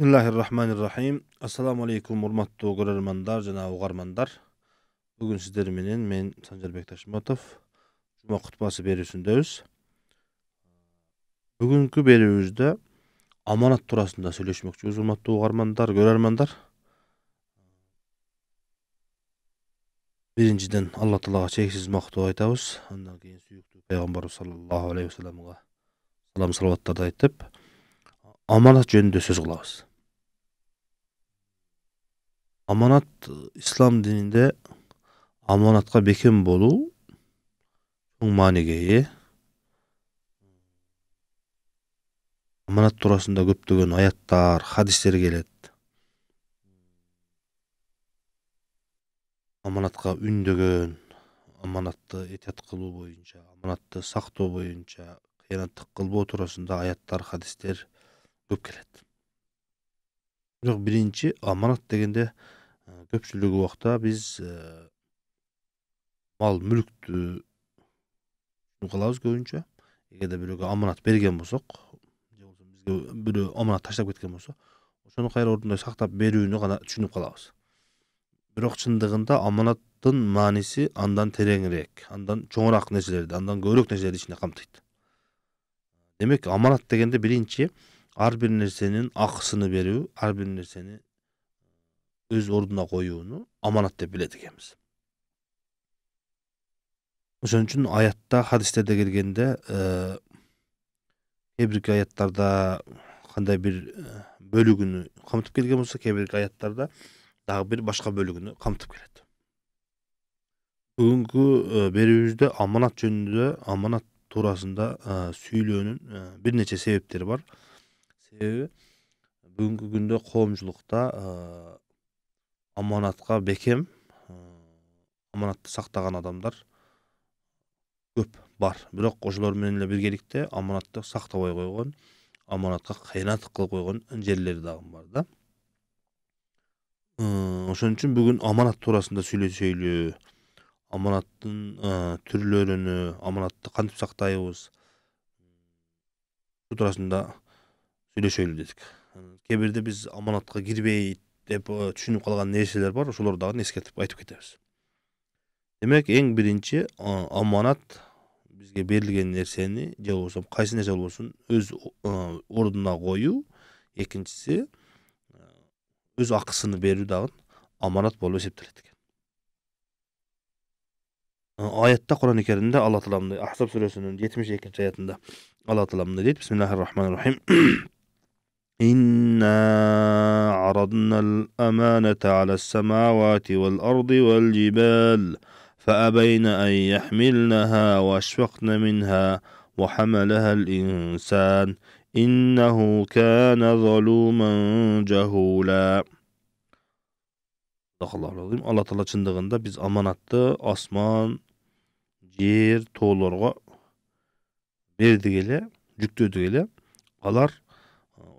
бисмиллахи рахманир рахим ассаламу алейкум урматтуу көрөрмандар жана угармандар бүгүн сиздер менен мен санжарбек ташматов жума кутбасы берүүсүндөбүз бүгүнкү берүүбүздө аманат туурасында сүйлөшмөкчүбүз урматтуу угармандар көрөрмандар биринчиден алла таалага чексиз мактоо айтабыз андан кийин сүйүктүү пайгамбарыбыз саллаллаху алейхи вассаламга салам салаваттарды айтып аманат жөнүндө сөз кылабыз аманат ислам дининде аманатқа бекем болу чоң мааниге ээ аманат туурасында көптөгөн аяттар хадистер келет аманатка үндөгөн аманатты этият кылуу боюнча аманатты сактоо боюнча кыянаттык кылбоо туурасында аяттар хадистер көп келет бирок биринчи аманат дегенде көпчүлүк убакта биз мал мүлктү кылабыз көбүнчө эгерде бирөөгө аманат берген болсок же болбосо бизге бирөө аманат таштап кеткен болсо ошону кайра ордундой сактап берүүнү гана түшүнүп калабыз бирок чындыгында аманаттын мааниси андан тереңирээк андан чоңураак нерселерди андан көбүрөөк нерселерди ичинде камтыйт демек аманат дегенде биринчи ар бир нерсенин акысын берүү ар бир нерсени өз орнына қоюыны аманат деп билет экенбиз ошон үчүн аятта хадистерде келгенде кээ бирки аяттарда кандай бир бөлүгүнү камтып келген болсо кээ бирки аяттарда дагы бир башка бөлүгүнө камтып келет бүгүнкү берүүбүздө аманат жөнүндө аманат туурасында сүйлөөнүн бир нече себептери бар себеби бүгүнкү күндө коомчулукта аманатқа бекем аманатты сақтаған адамдар көп бар бірақ менен эле биргеликте аманатты сактабай койгон аманатка кыйнатык кылып койгон жерлер дагы бар да ошон үчүн бүгүн аманат туурасында сүйлөшөйлү аманаттын түрлөрүнө аманатты кантип сактайбыз туурасында сүйлөшөлү дедик кээ бирде биз аманатка кирбейт деп э, түшүнүп калган нерселер бар ошолорду дагы эскертип айтып кетебиз демек эң биринчи аманат бизге берилген нерсени же болбосо кайсы нерсе болбосун өз ордуна коюу экинчиси э, өз акысын берүү дагы аманат болуп эсептелет экен аятта курани каримде алла таала мындай ахсаб сүрөсүнүн жетимиш экинчи аятында алла таала мындай дейт бисмиллахи рахманир рахим إنا عرضنا الأمانة على السماوات والأرض والجبال فأبين أن يحملنها وأشفقن منها وحملها الإنسان إنه كان ظلوما جهولا Allah azim. Alloh taolo chindig'inda asman yer osmon, verdi gele, cüktü gele. alar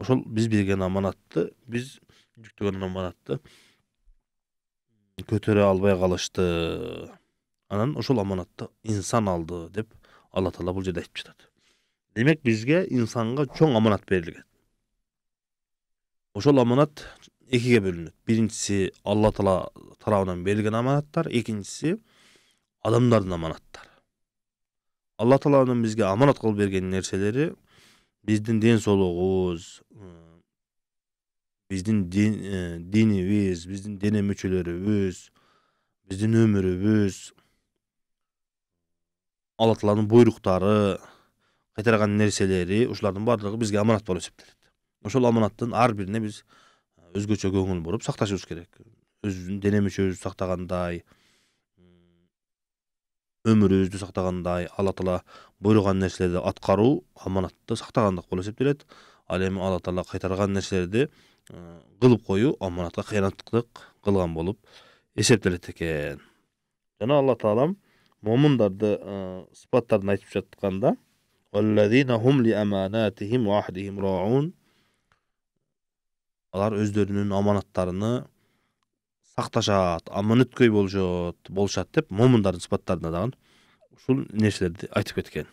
ошол биз берген аманатты биз жүктөгөн аманатты көтөрө албай калышты анан ошол аманатты инсан алды деп алла таала бул жерде айтып жатат демек бизге инсанга чоң аманат берилген ошол аманат экиге бөлүнөт биринчиси алла таала тарабынан берилген аманаттар экинчиси адамдардын аманаттары алла тааланын бизге аманат кылып берген нерселери биздин ден соолугубуз биздин динибиз биздин дене мүчөлөрүбүз биздин өмүрүбүз алла тааланын буйруктары кайтарган нерселери ушулардын баардыгы бизге аманат болуп эсептелет ошол аманаттын ар бирине биз өзгөчө көңүл буруп сакташыбыз керек өзүбүздүн дене мүчөбүздү сактагандай өмүрүбүздү сактагандай алла таала буйруган нерселерди аткаруу аманатты сактагандык болуп эсептелет ал эми алла таала кайтарган нерселерди кылып коюу аманатка кыянаттык кылган болуп эсептелет экен жана алла таалам момундарды сыпаттарын айтып жатканда алар өздөрүнүн аманаттарыны акташат аманөткөй болушот болушат деп момундардын сыпаттарына дагы ушул нерселерди айтып кеткен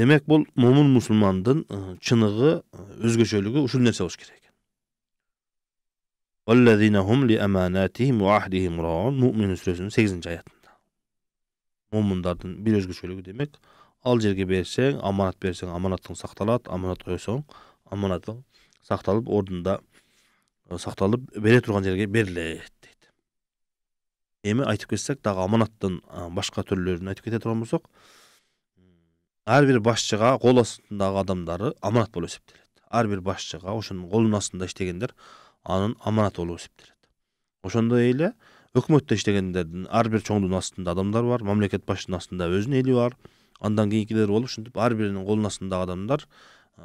демек бул момун мусулмандын чыныгы өзгөчөлүгү ушул нерсе болуш керек мумин сүрөсүнүн сегизинчи аятында момундардын бир өзгөчөлүгү демек ал жерге берсең аманат берсең аманатың сакталат аманат койсоң аманатың сакталып ордунда Э, сакталып бере турган жерге берилет дейт эми айтып кетсек дагы аманаттын башка түрлөрүн айтып кете турган болсок ар бир башчыга кол астындагы адамдары аманат болуп эсептелет ар бир башчыга ошонун колунун астында иштегендер анын аманаты болуп эсептелет ошондой эле өкмөттө иштегендердин ар бир чоңдун астында адамдар бар мамлекет башчынын астында өзүнүн эли бар андан кийинкилер болуп ушинтип ар биринин колунун астындагы адамдар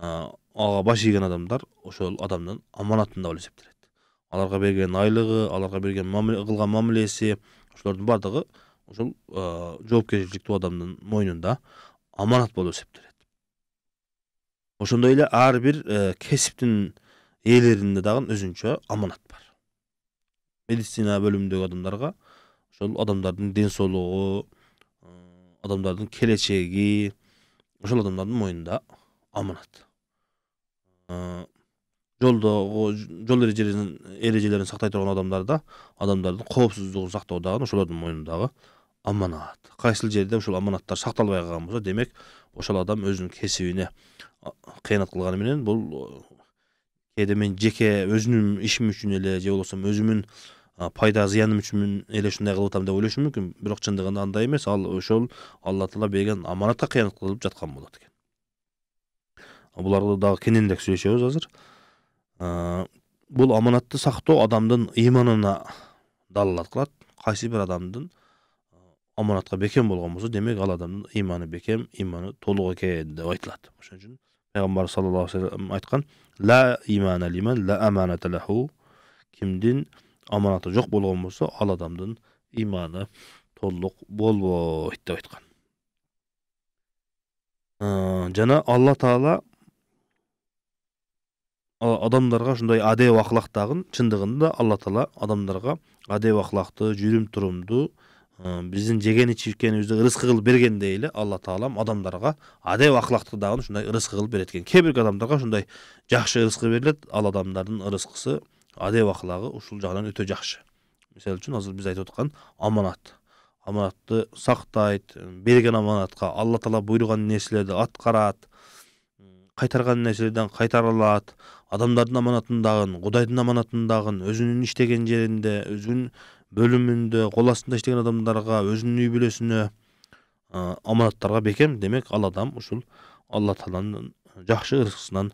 ага баш ийген адамдар ошол адамдын аманатында болуп эсептелет аларга берген айлығы, аларга берген кылган мамилеси ошолордун баардыгы ошол жоопкерчиликтүү адамдын мойнунда аманат болуп эсептелет ошондой эле ар бир э, кесиптин ээлеринде дагы өзүнчө аманат бар медицина бөлүмүндөгү адамдарга ошол адамдардын ден соолугу э, адамдардын келечеги ошол адамдардын мойнунда аманат э, жолдогу жол эрежелерин эрежелерин сактай турган адамдарда адамдардын коопсуздугун сактоо дагы ошолордун мойнундагы аманат кайсыл жерде ушул аманаттар сакталбай калган болсо демек ошол адам өзүнүн кесибине кыянат кылганы менен бул кээде мен жеке өзүмүн ишим үчүн эле же болбосо өзүмдүн пайда зыяным үчүн эле ушундай кылып атам деп ойлошум мүмкүн бирок чындыгында андай эмес ал ошол алла таала берген аманатка кыянат кылып жаткан болот экен буларды дагы кененирээк сүйлөшөбүз азыр Э, бұл аманатты сақтау адамдың иманына далалат қылады қайсы бір адамдың э, аманатқа бекем болған болса демек ал адамның иманы бекем иманы толық екен деп айтылады ошон үчүн пайгамбар саллаллаху алейхи вассалам айткан ла имана лиман ла аманата лаху кимдин аманаты жок болгон болсо ал адамдын иманы толук болбойт деп айткан э, жана алла таала адамдарға ушундай адеп акылак шындығында алла таала адамдарға адеп ақлақты жүрүм турумду біздің жеген ішкенімізді ырыскы кылып бергендей эле алла таалам адамдарға адеп акылакты дагы ушундай ырыскы кылып берет экен кээ бирки адамдарга ушундай ырыскы берилет ал адамдардын ырыскысы адеп ақлағы ушул жагынан өтө жақсы мисалы үчүн азыр биз айтып аткан аманат аманатты сактайт берген аманатка алла таала буйруган нерселерди аткарат кайтарган нерселерден қайтара алады адамдардын аманатындагын кудайдын аманатындагын өзүнүн иштеген жерінде өзүнүн бөлімінде кол астында иштеген адамдарга өзүнүн үй бүлөсүнө аманаттарға бекем демек ал адам ушул алла тааланын жақсы ырыскысынан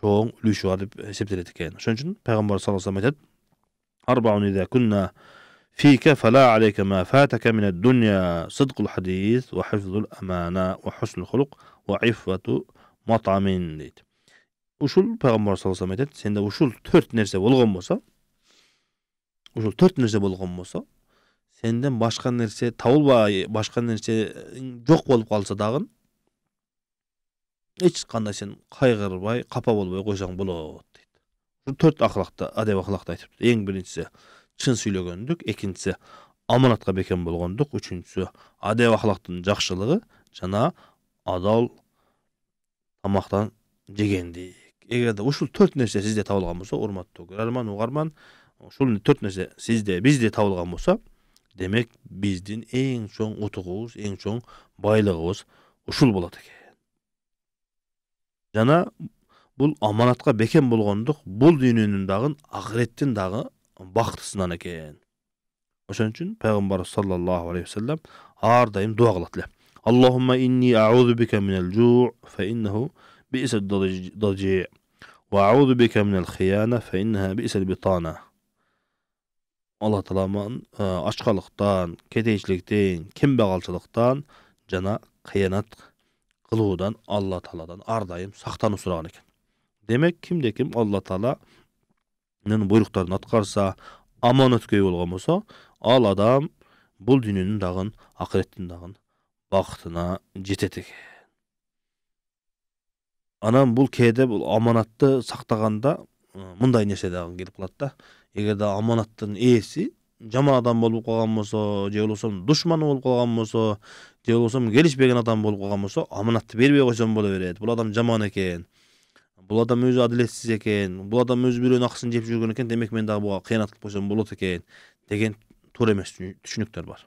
чоң үлүшү бар деп эсептелет экен ошон үчүн пайгамбар саллаллаху алейхи вассалам айтат матамен дейді ушул пайгамбар саллаллаху алейхи айтат сенде ушул төрт нерсе болгон болсо ушул төрт нерсе болгон болсо сенден башка нерсе табылбай башка нерсе э, жок болуп калса дагы эч кандай сен кайгырбай капа болбой койсоң болот дейт ушул төрт акылакты адеп акылакты айтып эң биринчиси чын сүйлөгөндүк экинчиси аманатка бекем болгондук үчүнчүсү адеп акылактын жакшылыгы жана адал тамақтан жегендик эгерде ушул төрт нерсе сизде табылган болсо урматтуу көрөрман угарман ушул төрт нерсе сизде бизде табылган болсо демек биздин эң чоң утугубуз эң чоң байлыгыбыз ушул болот экен жана бул аманатка бекем болгондук бул дүйнөнүн дагы акыреттин дагы бактысынан экен ошон үчүн пайгамбарыбыз саллаллаху алейхи вассалам ар дайым дуа кылат эле Allahümme inni a'udhu bike minel cu' fe innehu bi'ised daci' ve a'udhu bike minel khiyane fe inneha bi'ised bitana. Allah talamın e, açkalıktan, keteyçilikten, kimbegalçılıktan, cana kıyanat kılığından Allah taladan ardayım saktanı surağın eken. Demek kimde kim Allah nın buyruklarını atkarsa, amanat köy olgan bolsa, al adam bul dününün dağın, ahiretin dağın бақытына жетет экен анан бұл кээде бұл аманатты сақтағанда мындай нерсе дагы келип калат да де аманаттың иесі жаман адам болып калган болса же болбосо душманы болып калган болса же болбосо келишпеген адам болып калган болса аманатты бербей койсом бола береді бұл адам жаман екен бұл адам өзі әділетсіз екен бұл адам өзі бирөөнүн акысын жеп жүрген екен демек мен дагы буга кыянат кылып койсом болот экен деген туура эмес түшүнүктөр бар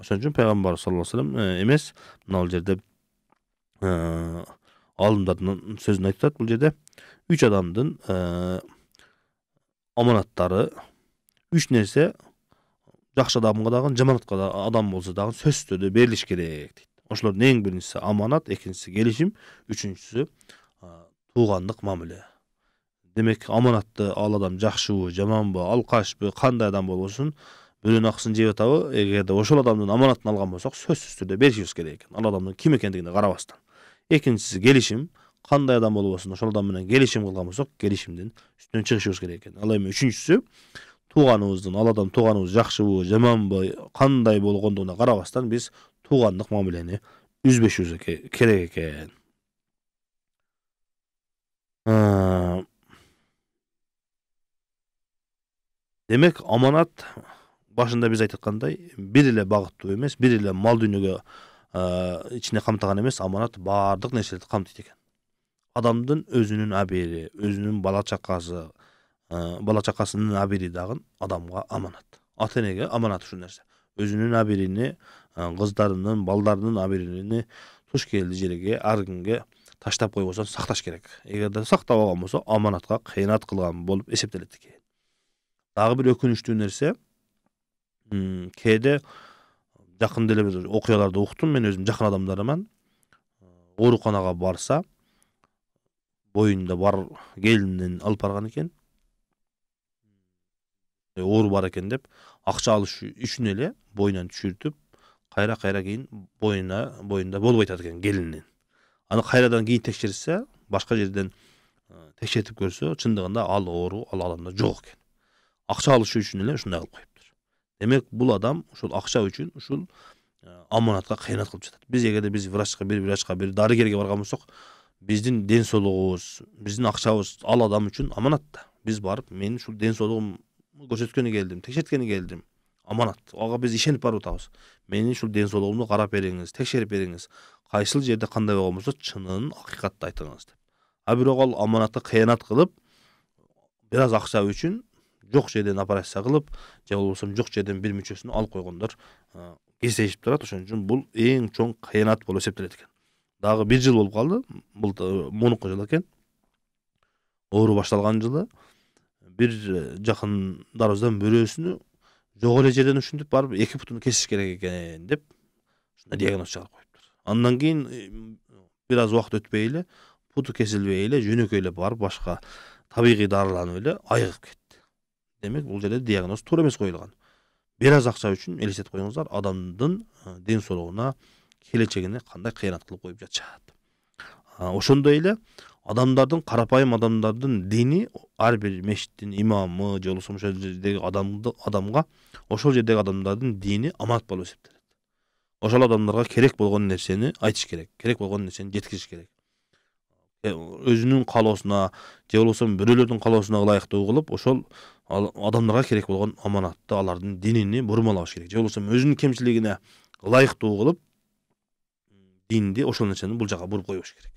ошон үчүн пайгамбар саллаллаху алейхи вассалам эмес мына бул жерде аалымдардын сөзүн айтып атат бул жерде үч адамдын аманаттары үч нерсе жакшы адамга дагы жаман адам болсо дагы сөзсүз түрдө берилиш керек дейт ошолордун эң биринчиси аманат экинчиси келишим үчүнчүсү туугандык мамиле демек аманатты ал адам жакшыбы жаманбы алкашпы кандай адам болбосун біреудің ақысын жеп атабы эгерде ошол адамдын аманатын алган болсок сөзсүз түрдө беришибиз керек экен ал адамдын ким экендигине карабастан экинчиси келишим кандай адам болбосун ошол адам менен келишим кылган болсок келишимдин үстүнөн чыгышыбыз керек экен ал эми үчүнчүсү тууганыбыздын ал адам тууганыбыз жакшыбы жаманбы кандай болгондугуна карабастан биз туугандык мамилени үзбөшүбүз керек экен демек аманат башында биз айтып аткандай бир эле багыттуу эмес бир эле мал дүйнөгө ичине камтыган эмес аманат баардык нерселерди камтыйт экен адамдын өзүнүн абийири өзүнүн бала чакасы бала чакасынын абийири дагы адамга аманат ата энеге аманат ушул нерсе өзүнүн абийирини кыздарынын балдарынын абийирини туш келди жерге ар кимге таштап койбосо сакташ керек эгерде сактабаган болсо аманатка кыянат кылган болуп эсептелет экен дагы бир өкүнүчтүү нерсе кээде жакында деле бир окуяларды уктум мен өзүм жакын адамдарыман э, ооруканага барса боюнда бар келинин алып барган экен оору бар экен деп акча алыш үчүн эле боюнан түшүртүп кайра кайра кийин боюна боюнда болуп атат экен келининин аны кайрадан кийин текшерсе башка жерден э, текшертип көрсө чындыгында ал оору ал адамда жок экен акча алыш үчүн эле ушундай кылып демек бул адам ушул акча үчүн ушул аманатка кыянат кылып жатат биз эгерде биз врачка бир врачка бир дарыгерге барган болсок биздин ден соолугубуз биздин акчабыз ал адам үчүн аманат да биз барып мен ушул ден соолугумду көрсөткөнү келдим текшерткени келдим аманат ага биз ишенип барып атабыз менин ушул ден соолугумду карап бериңиз текшерип бериңиз кайсыл жерде кандай болгон болсо чынын акыйкатты айтыңыз деп а бирок ал аманатка кыянат кылып бир аз акча үчүн жок жерден операция кылып же болбосо жок жерден бир мүчөсүн алып койгондор кездешип турат ошон үчүн бул эң чоң кыянат болуп эсептелет экен дагы бир жыл болуп калды бул мурунку жылы экен оору башталган жылы бир жакындарыбыздан бирөөсүнү эле жерден ушинтип барып эки бутун кесиш керек экен деп ушундай диагноз чыгарып коюптур андан кийин бир аз убакыт өтпөй эле буту кесилбей эле жөнөкөй эле барып башка табигый дарыланып эле айыгып кетти демек бұл жерде диагноз тура емес қойылған біраз ақша үшін елестетіп қойыңыздар ден денсаулығына келешегіне қандай қиянат қылып қойып жатышады ошондой эле адамдардын карапайым адамдардын дини ар бир мечиттин имамы же болбосо ошол жердеги адамды адамга ошол жердеги адамдардын дини аманат болуп эсептелет ошол адамдарга керек болгон нерсени айтыш керек керек болгон нерсени жеткириш керек өзүнүн каалоосуна же болбосо бирөөлөрдүн каалоосуна ылайыктуу кылып ошол ал адамдарға керек болған аманатты алардың дініне бұрмалауыш керек же болбосо өзүнүн кемшілігіне ылайыктуу кылып динди ошол нерсени бул жака буруп койбош керек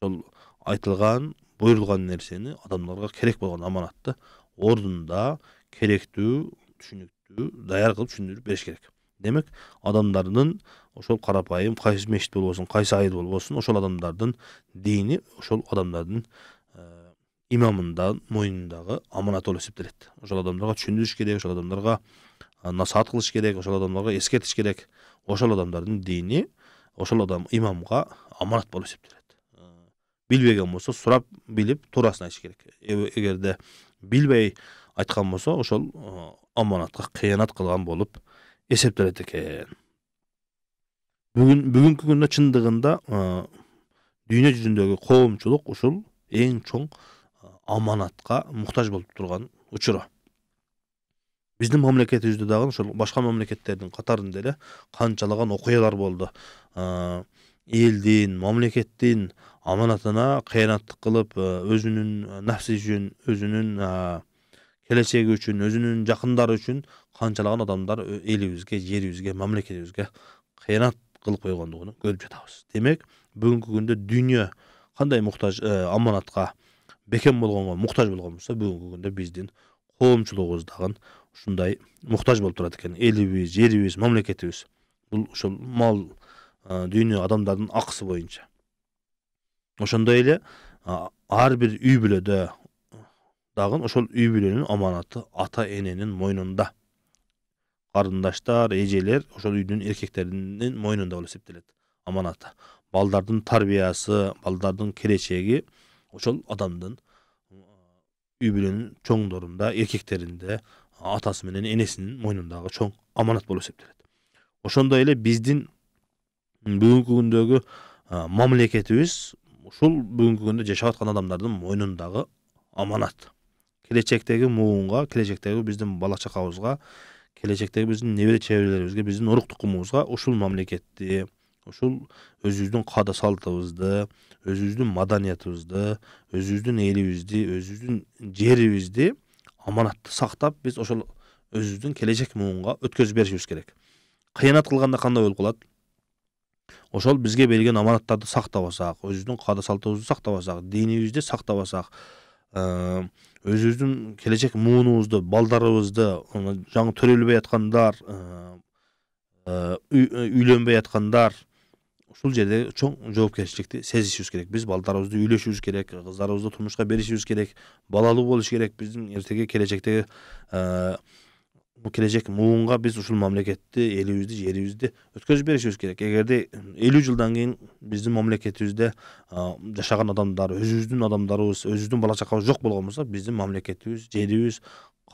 ошол айтылган буйрулган нерсени адамдарга керек болған аманатты ордунда керектүү түшүнүктүү даяр кылып түшүндүрүп бериш керек демек адамдардын ошол қарапайым кайсы мешіт болбосун кайсы айыл болбосун ошол адамдардын дини ошол адамдардын имамындан мойнындағы аманат болып есептеледі ошол адамдарға түшүндүрүш керек ошол адамдарға насаат кылыш керек ошол адамдарга эскертиш керек ошол адамдардын дини ошол адам имамга аманат болуп эсептелет билбеген болсо сурап билип туурасын айтыш керек э, эгерде билбей айткан болсо ошол аманатка кыянат кылган болуп эсептелет экен бүгүн бүгүнкү күндө чындыгында дүйнө жүзүндөгү коомчулук ушул эң чоң аманатка муктаж болуп турган учуру биздин мамлекетибизде дагы ошол башка мамлекеттердин катарында эле канчалаган окуялар болду элдин мамлекеттин аманатына кыянаттык кылып өзүнүн нафси үчүн өзүнүн келечеги үчүн өзүнүн жакындары үчүн канчалаган адамдар элибизге жерибизге мамлекетибизге кыянат кылып койгондугун көрүп жатабыз демек бүгүнкү күндө дүйнө кандай муктаж аманатка бекем болгонго муктаж болгон болсо бүгүнкү күндө биздин коомчулугубуз дагы ушундай муктаж болуп турат экен элибиз жерибиз мамлекетибиз бул ошол мал дүйнө адамдардын акысы боюнча ошондой эле ар бир үй бүлөдө дагы ошол үй бүлөнүн аманаты ата эненин мойнунда карындаштар эжелер ошол үйдүн эркектеринин мойнунда болуп эсептелет аманаты балдардын тарбиясы балдардын келечеги ошол адамдын үй бүлөнүн чоңдорунда эркектеринде атасы менен энесинин мойнундагы чоң аманат болуп эсептелет ошондой эле биздин бүгүнкү күндөгү мамлекетибиз ушул бүгүнкү күндө жашап аткан адамдардын мойнундагы аманат келечектеги муунга келечектеги биздин бала чакабызга келечектеги биздин небере чеберелерибизге биздин урук тукумубузга ушул мамлекетти ушул өзүбүздүн каада салтыбызды өзүбүздүн маданиятыбызды өзүбүздүн элибизди өзүбүздүн жерибизди аманатты сактап биз ошол өзүбүздүн келечек муунга өткөзүп беришибиз керек кыянат кылганда кандай болуп калат ошол бизге берилген аманаттарды сактабасак өзүбүздүн каада салтыбызды сактабасак динибизди сактабасак э, өзүбүздүн келечек муунубузду балдарыбызды жаңы төрөлбөй аткандар э, э, үйлөнбөй аткандар ушул жерде чоң жоопкерчиликти сезишибиз керек биз балдарыбызды үйлөшүбүз керек кыздарыбызды турмушка беришибиз керек балалуу болуш керек биздин эртеге келечектеги э, келечек муунга биз ушул мамлекетти элибизди жерибизди өткөзүп беришибиз керек эгерде элүү жылдан кийин биздин мамлекетибизде э, жашаган адамдар өзүбүздүн адамдарыбыз өзүбүздүн бала чакабыз жок болгон болсо биздин мамлекетибиз жерибиз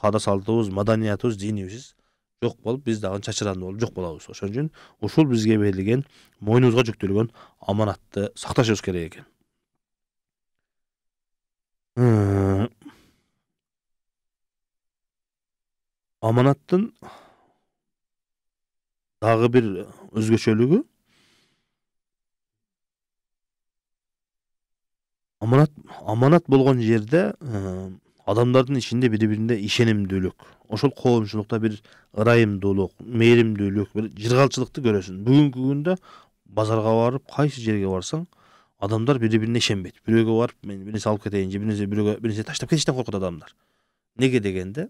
каада салтыбыз маданиятыбыз динибиз жок болуп биз дагы чачыранды болуп жок болобуз ошон үчүн ушул бизге берилген мойнубузга жүктөлгөн аманатты сакташыбыз керек экен аманаттын дагы бир өзгөчөлүгү аманат аманат болгон жерде адамдардын ичинде бири бирине ишенимдүүлүк ошол коомчулукта бир ырайымдуулук мээримдүүлүк бир жыргалчылыкты көрөсүң бүгүнкү күндө базарга барып кайсы жерге барсаң адамдар бири бирине ишенбейт бирөөгө барып мен бир нерсе алып кетейин же бир нерсе бирөөгө бир нерсе таштап кетиштен коркот адамдар неге дегенде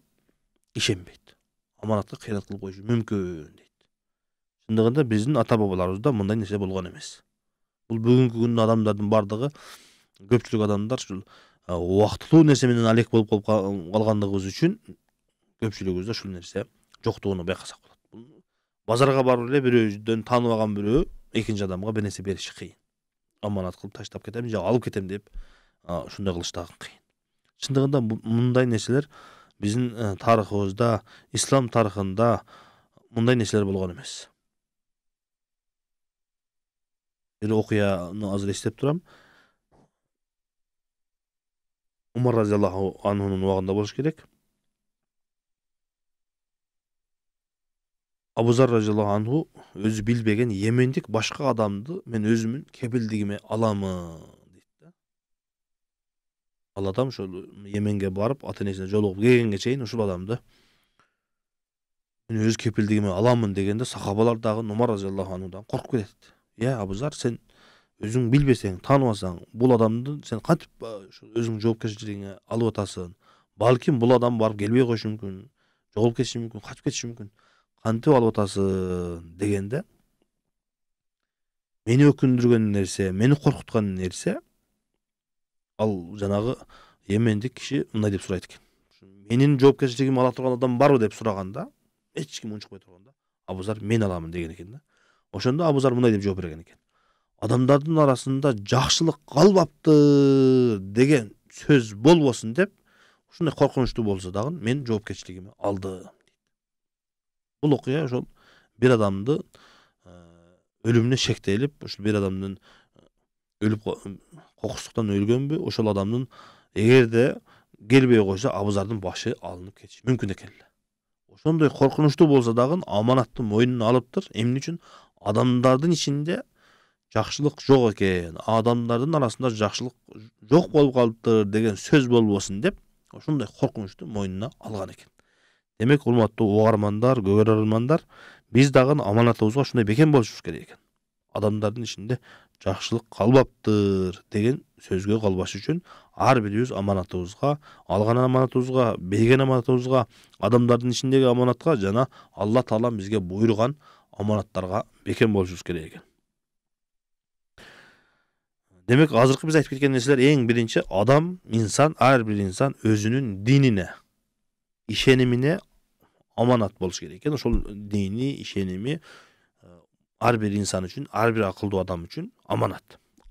ишенбейт аманатка кыянат кылып коюшу мүмкүн дейт чындыгында биздин ата бабаларыбызда мындай нерсе болгон эмес бул бүгүнкү күндө адамдардын баардыгы көпчүлүк адамдар ушул Э, убактылуу нерсе менен алек болуп калгандыгыбыз үчүн көпчүлүгүбүздө ушул нерсе жоктугуну байкасак болот базарга барып эле бирөөдөн тааныбаган бирөө экинчи адамга бир нерсе бериши кыйын аманат кылып таштап кетем же алып кетем деп ушундай кылыш дагы кыйын чындыгында мындай нерселер биздин э, тарыхыбызда ислам тарыхында мындай нерселер болгон эмес бир окуяны азыр эстеп турам умар разиаллаху анхуның убагында болуш керек абузар разиаллаху анху өзү билбеген емендік башка адамды мен өзүмүн кепилдигиме аламын дейт да ал адам ошол еменге барып ата энесине жолугуп келгенге чейин ушул адамды мен өз кепилдигиме аламын дегенде сахабалар дагы умар разиаллаху анхудан коркуп кетет иә абузар сен өзің білбесең танымасаң бұл адамды сен қатып өзің жауапкершілігіңе алып атасың балким бұл адам барып келбей қоюшы мүмкін жоғалып кетіші мүмкін қатып кетіші мүмкін қантип алып атасың дегенде да мени өкүндүргөн нерсе мени коркуткан нерсе ал жанагы емендік киши мындай деп сұрайды екен менің жоопкерчилигимди ала тұрған адам барбы деп сұрағанда ешкім ким унчукпай турганда абузар мен аламын деген екен да ошондо абузар мындай деп жооп берген экен адамдардың арасында жақсылық қалбапты деген сөз болбосын деп ушундай коркунучтуу болсо дагы мен жоопкерчилигиме алдым бул окуя ошол бир адамды э, өлүмүнө шектелип ушул бир адамдын э, өлүп кокустуктан өлгөнбү ошол адамдын эгерде келбей койсо абызардын башы алынып кетиши мүмкүн экен эле ошондой коркунучтуу болсо дагы аманатты мойнуна алыптыр эмне үчүн адамдардын ичинде жақшылық жоқ екен адамдардың арасында жақшылық жоқ болып калыптыр деген сөз болсын деп ушундай коркунучту мойнуна алган экен демек урматтуу угармандар көгөр биз дагы аманатыбызга ушундай бекем болушубуз керек экен адамдардын ичинде жакшылык калбаптыр деген сөзгө калбаш үчүн ар бирибиз аманатыбызга алган аманатыбызга берген аманатыбызга адамдардын ичиндеги аманатка жана алла таалам бизге буйруган аманаттарга бекем болушубуз керек экен Demek hazırkı bize etkileyen nesiller en birinci adam, insan, her bir insan özünün dinine, işenimine amanat boluş gereken. Şol dini, işenimi e, her bir insan için, her bir akıllı adam için amanat.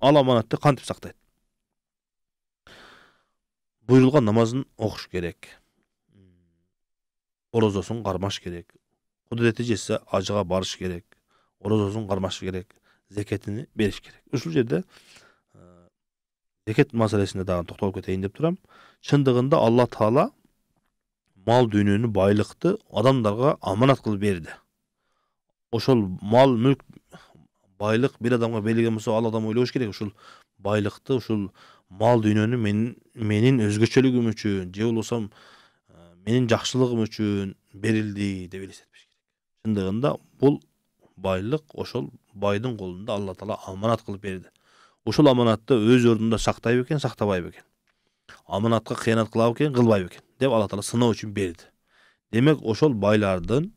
Al amanatı kantip saktaydı. Buyurulgan namazın okuş gerek. Orozosun karmaş gerek. Kudreti cesse acığa barış gerek. Orozozun karmaşı gerek. Zeketini beriş gerek. Usul жерде зекет мәселесіне дағы тоқталып кетейін деп тұрам шындығында алла тағала мал дүниені байлықты адамдарға аманат қылып берді ошол мал мүлк байлық бір адамға берілген болса ал адам ойлауы керек ушул байлықты ушул мал дүниені мен, менин өзгөчөлүгүм үчүн же болбосом менин жакшылыгым үчүн берилди деп элестетпеш керек чындыгында бул байлык ошол байдын колунда алла таала аманат кылып берди ушул аманатты өз ордунда сактайбы экен сактабайбы экен аманатка кыянат кылабы экен кылбайбы экен деп алла таала сыноо үчүн берди демек ошол байлардын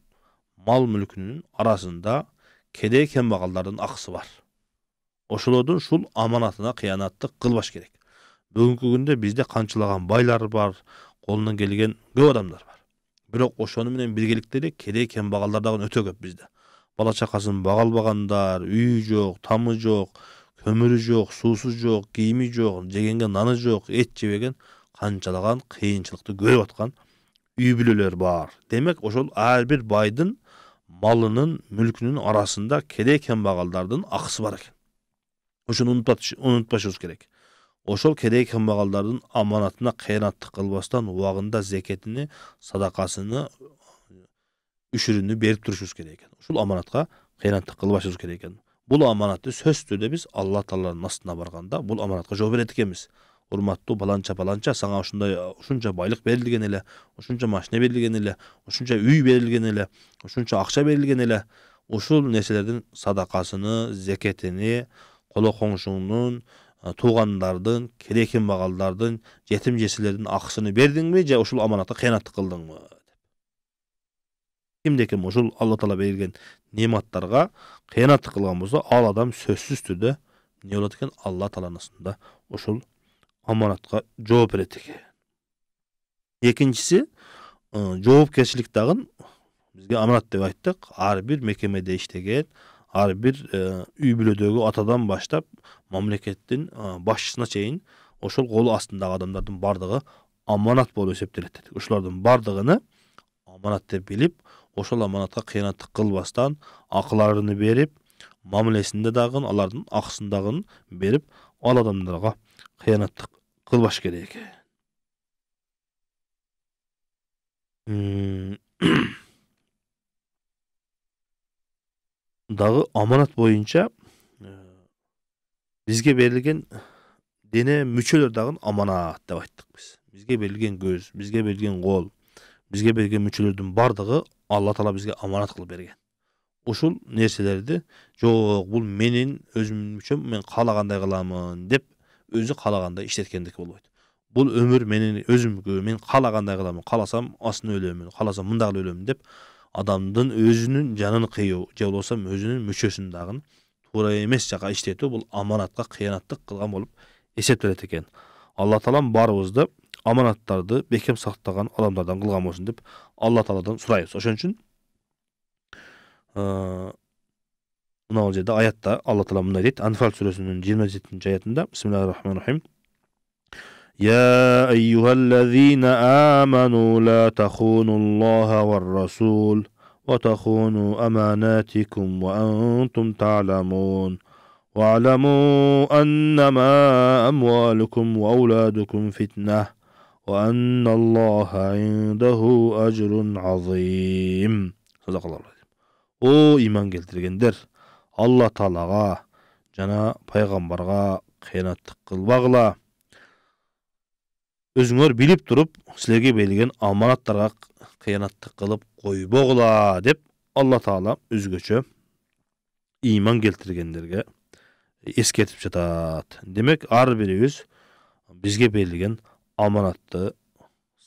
мал мүлкүнүн арасында кедей кембагалдардын акысы бар ошолордун ушул аманатына кыянаттык кылбаш керек бүгүнкү күндө бизде канчалаган байлар бар колунан келген көп адамдар бар бирок ошону менен биргеликте эле кедей кембагалдар дагы өтө көп бизде бала чакасын албагандар үйү жок тамы жок көмірі жоқ суусу жоқ кийими жоқ жегенге наны жоқ эт жебеген канчалаган кыйынчылыкты көрүп аткан үй бүлөлөр бар демек ошол ар бир байдын малынын мүлкүнүн арасында кедей кембагалдардын акысы бар экен ушуну унутпашыбыз керек ошол кедей кембагалдардын аманатына кыянаттык кылбастан убагында зекетини садакасыны үшүрүнү берип турушубуз керек экен ушул аманатка кыянаттык кылбашыбыз керек экен бұл аманатты сөз түрде біз алла тағаланың астына барғанда бұл аманатқа жауап береді екенбіз урматтуу баланча баланча сага ушундай ушунча байлык берилген эле ушунча машина берилген эле ушунча үй берилген эле ушунча акча берилген эле ушул нерселердин садакасыны зекетини коло коңшуңдун туугандардын керекин багалдардын жетим жесилердин акысын бердиңби же ушул аманатка кыянаттык кылдыңбы кимде ким ушул алла таала берген нематтарга кыянаттык кылган болсо ал адам сөзсүз түрдө эмне болот экен алла тааланын астында ушул аманатка жооп берет экен экинчиси э, жоопкерчилик дагы бизге аманат деп айттык ар бир мекемеде иштеген ар бир э, үй бүлөдөгү атадан баштап мамлекеттин э, башчысына чейин ошол кол астындагы адамдардын баардыгы аманат болуп эсептелет дедик ушулардын баардыгыны аманат деп билип ошол аманатка кыянаттык кылбастан акыларыны берип мамилесинде дагы алардын акысын дагы берип ал адамдарга кыянаттык кылбаш керек дагы аманат боюнча э, бизге берилген дене мүчөлөр дагы аманат деп айттык биз бизге берилген көз бизге берилген кол бизге берген мүчөлөрдүн баардыгы алла таала бизге аманат кылып берген ушул нерселерди жок бул менин өзүмдүн мүчөм мен каалагандай кыламын деп өзү каалагандай иштеткендики болбойт бул өмүр менин өзүмгө мен каалагандай кыламын кааласам асын өлөмүн кааласам мындай кылып өлөмүн деп адамдын өзүнүн жанын кыюу же болбосо өзүнүн мүчөсүн дагы туура эмес жака иштетүү бул аманатка кыянаттык кылган болуп эсептелет экен алла таалам баарыбызды аманаттарды бекем сактаган адамдардан кылган болсун деп алла тааладан сурайбыз ошон үчүн мынау жерде аятта алла таала мындай дейт анфал сүрөсүнүн жыйырма жетинчи аятында бисмиллахи рахманир рахим يا أيها الذين آمنوا لا تخونوا الله والرسول وتخونوا أماناتكم وأنتم تعلمون واعلموا أنما أموالكم وأولادكم فتنة о иман келтіргендер алла тағалаға жана пайғамбарға қиянаттық қылбағыла өзіңер біліп тұрып сілерге берілген аманаттарға қиянаттық қылып қойбоғыла деп алла таала өзгөчө иман келтіргендерге ескертіп жатат демек ар бирибиз бізге берілген аманатты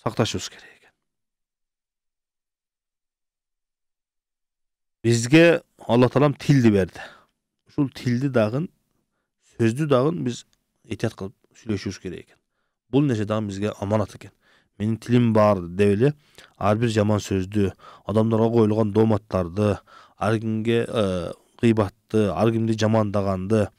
сакташыбыз керек екен. Бізге алла таалам тилди берді ушул тилди дагы сөздү дагы біз этият кылып сүйлөшүбүз керек экен бул нерсе дагы бизге аманат экен менин тилим бар деп эле ар бир жаман сөзді, адамдарга коюлган доматтарды, ар кимге гыйбатты ар кимди жамандаганды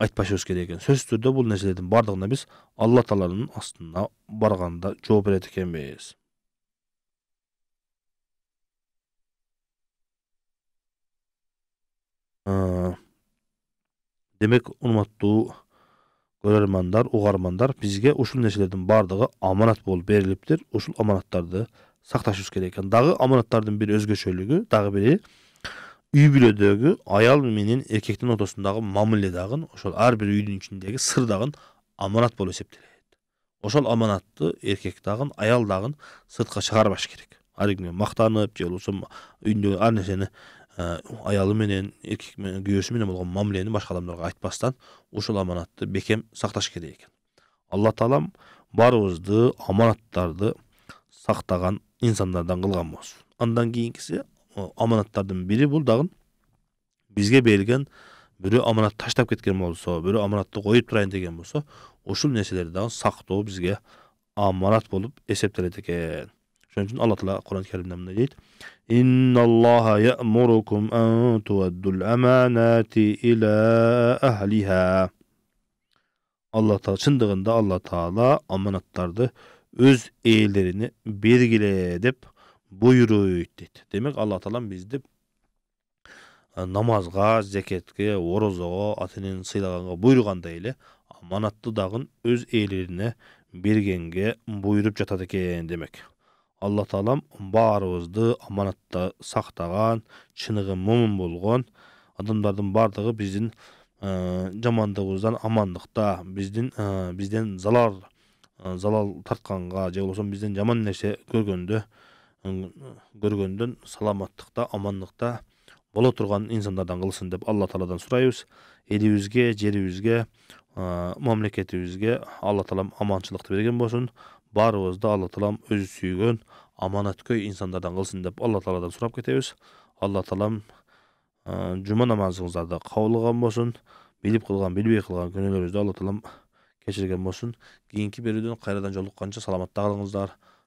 айтпашыбыз керек екен сөзсіз түрде бұл нәрселердің барлығына біз алла тағаланың астына барғанда жол береді екенбіз демек урматтуу көрөрмандар угармандар бизге ушул нерселердин баардыгы аманат болуп берилиптир ушул аманаттарды сакташыбыз керек экен дагы аманаттардын бир өзгөчөлүгү дагы бири үй бүлөдөгү аял менен эркектин ортосундагы мамиле дагы ошол ар бир үйдүн ичиндеги сыр дагы аманат болуп эсептелет ошол аманатты эркек дагы аял дагы сыртка чыгарбаш керек ар кимге мактанып же болбосо үйүндөгү ар нерсени э, аялы менен эркек менен күйөөсү менен болгон мамилени башка адамдарга айтпастан ушул аманатты бекем сакташ керек экен алла таалам баарыбызды аманаттарды сактаган инсандардан кылган болсун андан кийинкиси аманаттардын бири бул дагы бизге берилген бирөө аманат таштап кеткен болсо бирөө аманатты коюп турайын деген болсо ушул нерселерди дагы сактоо бизге аманат болуп эсептелет экен ошон үчүн алла таала куран каримде мындай дейт инналлаха ямурукум ан туаддул аманати иля ахлиха алла таала чындыгында алла таала аманаттарды өз ээлерине бергиле деп буйруйт дейт демек алла таалам бизди намазга зекетке орозого ата энени сыйлаганга буйругандай эле аманатты дагы өз ээлерине бергенге буйруп жатат экен демек алла таалам баарыбызды аманатта сактаган чыныгы момун болгон адамдардын баардыгы биздин жамандыгыбыздан амандыкта биздин бизден залал залал тартканга же болбосо бизден жаман нерсе көргөндө көргөндөн саламаттыкта амандыкта боло турган инсандардан кылсын деп алла тааладан сурайбыз элибизге жерибизге мамлекетибизге алла таалам аманчылыкты берген болсун баарыбызды алла таалам өзү сүйгөн аманаткөй инсандардан кылсын деп алла тааладан сурап кетебиз алла таалам жума намазыңыздарды кабыл кылган болсун билип кылган билбей кылган күнөөлөрүбүздү алла таалам кечирген болсун кийинки берүүдөн кайрадан жолукканча саламатта калыңыздар